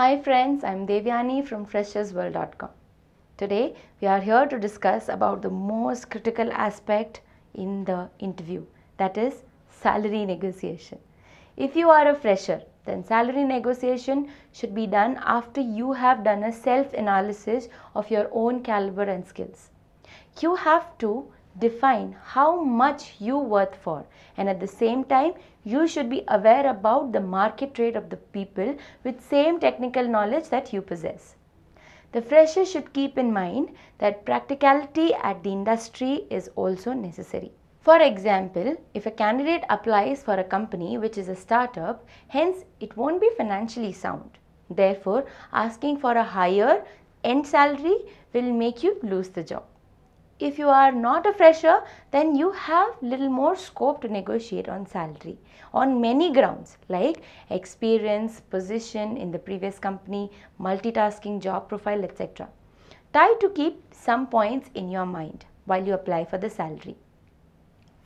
Hi friends, I'm Devyani from freshersworld.com. Today we are here to discuss about the most critical aspect in the interview that is salary negotiation. If you are a fresher, then salary negotiation should be done after you have done a self analysis of your own caliber and skills. You have to define how much you worth for and at the same time you should be aware about the market rate of the people with same technical knowledge that you possess. The fresher should keep in mind that practicality at the industry is also necessary. For example, if a candidate applies for a company which is a startup, hence it won't be financially sound. Therefore, asking for a higher end salary will make you lose the job if you are not a fresher then you have little more scope to negotiate on salary on many grounds like experience position in the previous company multitasking job profile etc try to keep some points in your mind while you apply for the salary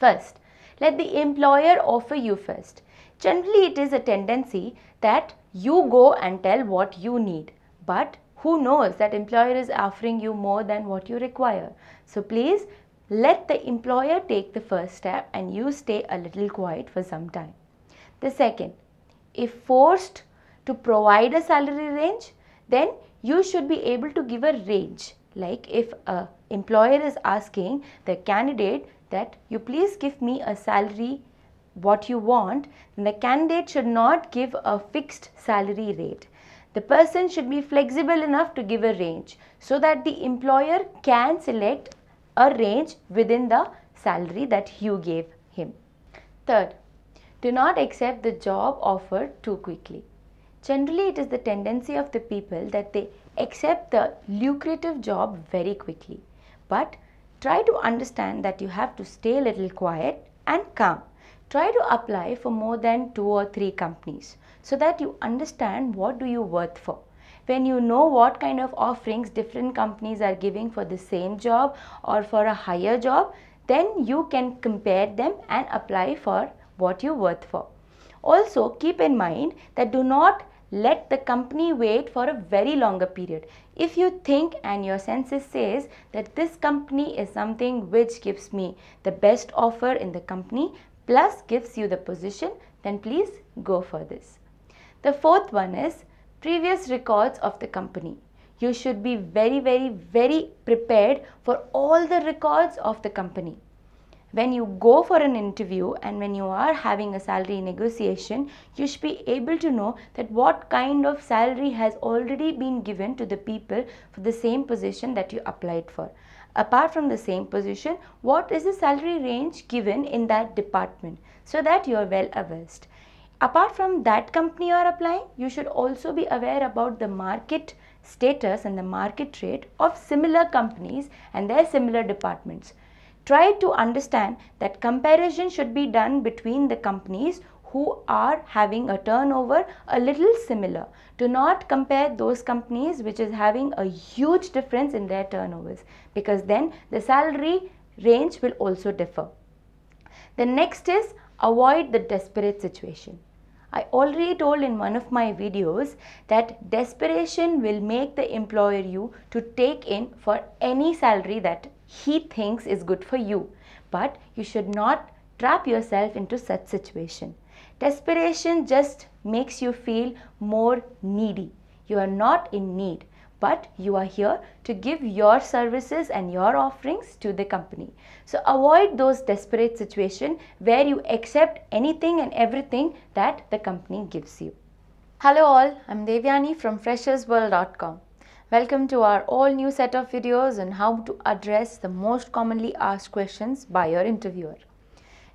first let the employer offer you first generally it is a tendency that you go and tell what you need but who knows that employer is offering you more than what you require. So please let the employer take the first step and you stay a little quiet for some time. The second, if forced to provide a salary range, then you should be able to give a range. Like if a employer is asking the candidate that you please give me a salary what you want, then the candidate should not give a fixed salary rate. The person should be flexible enough to give a range so that the employer can select a range within the salary that you gave him. Third, do not accept the job offer too quickly. Generally, it is the tendency of the people that they accept the lucrative job very quickly. But try to understand that you have to stay a little quiet and calm try to apply for more than two or three companies so that you understand what do you worth for when you know what kind of offerings different companies are giving for the same job or for a higher job then you can compare them and apply for what you worth for also keep in mind that do not let the company wait for a very longer period. If you think and your senses says that this company is something which gives me the best offer in the company, plus gives you the position, then please go for this. The fourth one is previous records of the company. You should be very, very, very prepared for all the records of the company. When you go for an interview and when you are having a salary negotiation, you should be able to know that what kind of salary has already been given to the people for the same position that you applied for apart from the same position what is the salary range given in that department so that you are well averse apart from that company you are applying you should also be aware about the market status and the market rate of similar companies and their similar departments try to understand that comparison should be done between the companies who are having a turnover a little similar. Do not compare those companies which is having a huge difference in their turnovers because then the salary range will also differ. The next is avoid the desperate situation. I already told in one of my videos that desperation will make the employer you to take in for any salary that he thinks is good for you. But you should not trap yourself into such situation. Desperation just makes you feel more needy. You are not in need, but you are here to give your services and your offerings to the company. So avoid those desperate situation where you accept anything and everything that the company gives you. Hello all, I'm Devyani from freshersworld.com. Welcome to our all new set of videos on how to address the most commonly asked questions by your interviewer.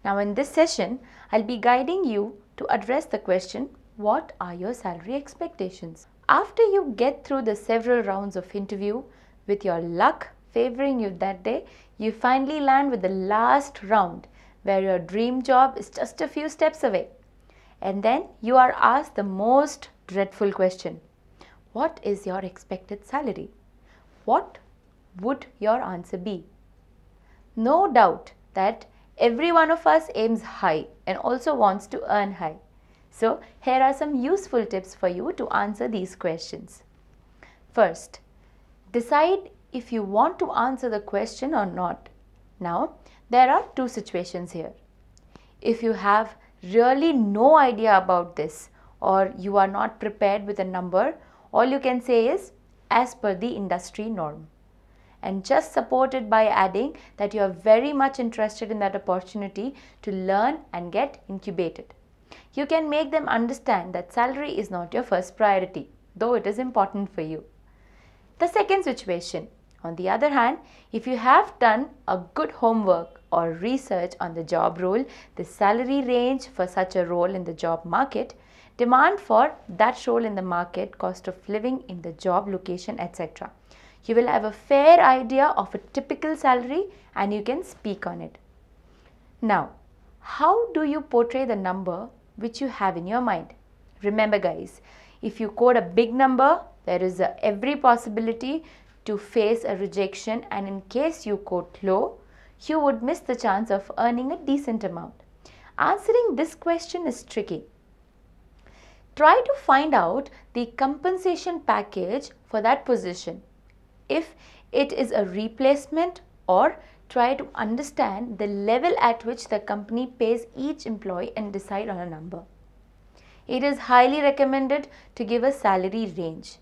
Now in this session, I'll be guiding you to address the question, what are your salary expectations? After you get through the several rounds of interview, with your luck favoring you that day, you finally land with the last round where your dream job is just a few steps away. And then you are asked the most dreadful question. What is your expected salary? What would your answer be? No doubt that Every one of us aims high and also wants to earn high. So here are some useful tips for you to answer these questions. First, decide if you want to answer the question or not. Now, there are two situations here. If you have really no idea about this or you are not prepared with a number, all you can say is as per the industry norm and just support it by adding that you are very much interested in that opportunity to learn and get incubated. You can make them understand that salary is not your first priority, though it is important for you. The second situation, on the other hand, if you have done a good homework or research on the job role, the salary range for such a role in the job market, demand for that role in the market, cost of living in the job location, etc. You will have a fair idea of a typical salary and you can speak on it. Now, how do you portray the number which you have in your mind? Remember guys, if you quote a big number, there is a, every possibility to face a rejection and in case you quote low, you would miss the chance of earning a decent amount. Answering this question is tricky. Try to find out the compensation package for that position if it is a replacement or try to understand the level at which the company pays each employee and decide on a number. It is highly recommended to give a salary range.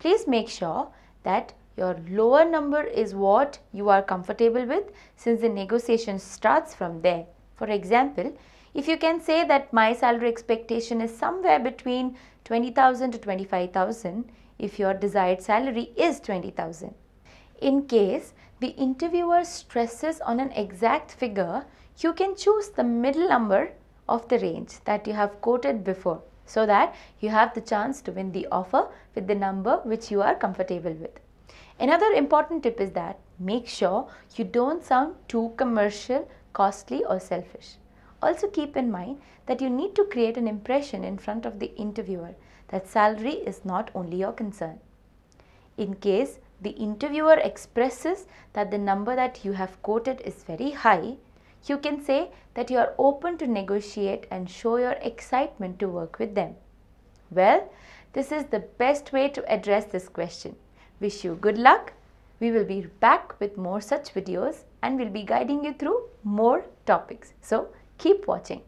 Please make sure that your lower number is what you are comfortable with since the negotiation starts from there. For example, if you can say that my salary expectation is somewhere between 20,000 to 25,000, if your desired salary is 20,000. In case the interviewer stresses on an exact figure, you can choose the middle number of the range that you have quoted before so that you have the chance to win the offer with the number which you are comfortable with. Another important tip is that make sure you don't sound too commercial, costly or selfish. Also keep in mind that you need to create an impression in front of the interviewer that salary is not only your concern. In case the interviewer expresses that the number that you have quoted is very high, you can say that you are open to negotiate and show your excitement to work with them. Well, this is the best way to address this question. Wish you good luck. We will be back with more such videos and we will be guiding you through more topics. So, Keep watching.